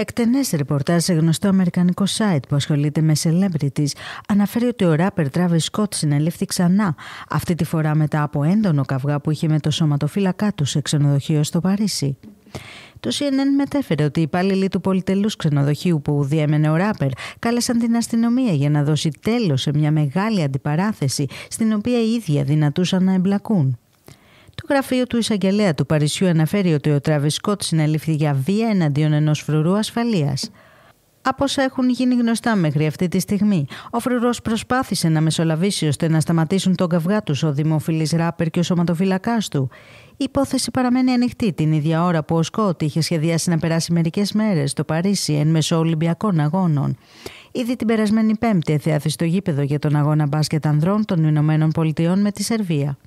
Εκτενές ρεπορτάζ σε γνωστό αμερικανικό site που ασχολείται με celebrities αναφέρει ότι ο ράπερ Travis Scott συνελήφθη ξανά, αυτή τη φορά μετά από έντονο καυγά που είχε με το σωματοφύλακά του σε ξενοδοχείο στο Παρίσι. Το CNN μετέφερε ότι οι υπάλληλοι του πολυτελούς ξενοδοχείου που διέμενε ο ράπερ κάλεσαν την αστυνομία για να δώσει τέλος σε μια μεγάλη αντιπαράθεση στην οποία οι ίδιοι αδυνατούσαν να εμπλακούν γραφείο του εισαγγελέα του Παρισιού αναφέρει ότι ο Τράβι Σκότ συνελήφθη για βία εναντίον ενός φρουρού ασφαλείας. Από όσα έχουν γίνει γνωστά μέχρι αυτή τη στιγμή, ο φρουρός προσπάθησε να μεσολαβήσει ώστε να σταματήσουν τον καυγά του ο δημοφιλής ράπερ και ο σωματοφυλακάς του. Η υπόθεση παραμένει ανοιχτή την ίδια ώρα που ο Σκότ είχε σχεδιάσει να περάσει μερικές μέρες στο Παρίσι εν μέσω Ολυμπιακών Αγώνων. Ήδη την περασμένη Πέμπτη εθεάθη στο γήπεδο για τον αγώνα μπάσκετ ανδρών των Ηνωμένων Πολιτειών με τη Σερβία.